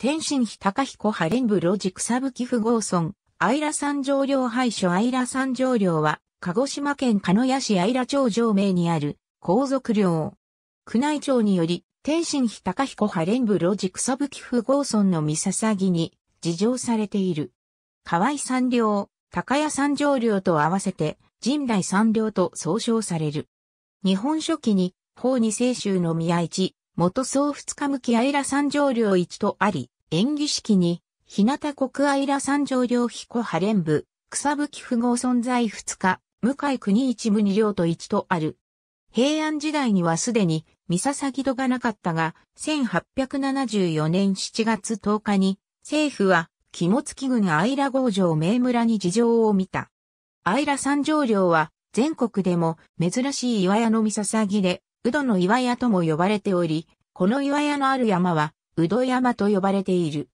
天津非高彦ハレンブロジ草吹不合村、愛良山上領廃所愛良山上領は、鹿児島県鹿屋市愛良町上名にある、皇族領。宮内庁により、天津非高彦ハレンブロジ草吹不合村の三笹木に、事情されている。河合三領、高屋三上領と合わせて、神代三領と総称される。日本書紀に、法二世宗の宮市、元総二日向きアイラ三条領一とあり、演技式に、日向国アイラ三条領彦レ連部、草吹符号存在二日、向井国一部二領と一とある。平安時代にはすでに、三笹戸がなかったが、1874年7月10日に、政府は、肝付郡イラ郷城名村に事情を見た。アイラ三条領は、全国でも珍しい岩屋の三笹木で、うどの岩屋とも呼ばれており、この岩屋のある山は、うど山と呼ばれている。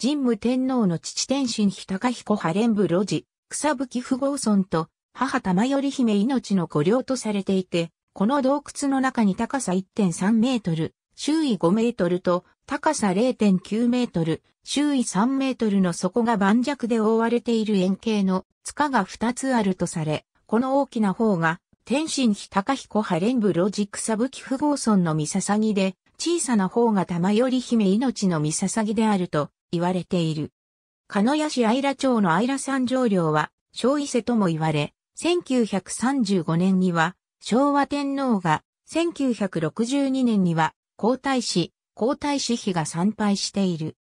神武天皇の父天心日高彦派連部路地、草吹富豪村と、母玉頼姫命の御領とされていて、この洞窟の中に高さ1.3メートル、周囲5メートルと高さ0.9メートル、周囲3メートルの底が盤石で覆われている円形の塚が2つあるとされ、この大きな方が天津日高彦ハレンブロジックサブキ不合村のミササギで、小さな方が玉より姫命のミササギであると言われている。鹿屋市愛良町の愛良山上領は、小伊勢とも言われ、1935年には、昭和天皇が、1962年には、皇太子、皇太子妃が参拝している。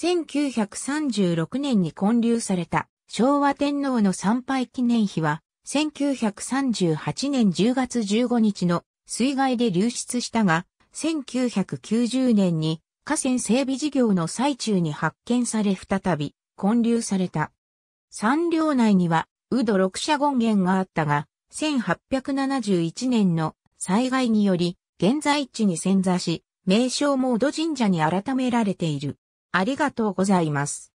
1936年に建立された昭和天皇の参拝記念碑は、1938年10月15日の水害で流出したが、1990年に河川整備事業の最中に発見され再び混流された。山稜内には、ウド6社権限があったが、1871年の災害により、現在地に潜座し、名称もウド神社に改められている。ありがとうございます。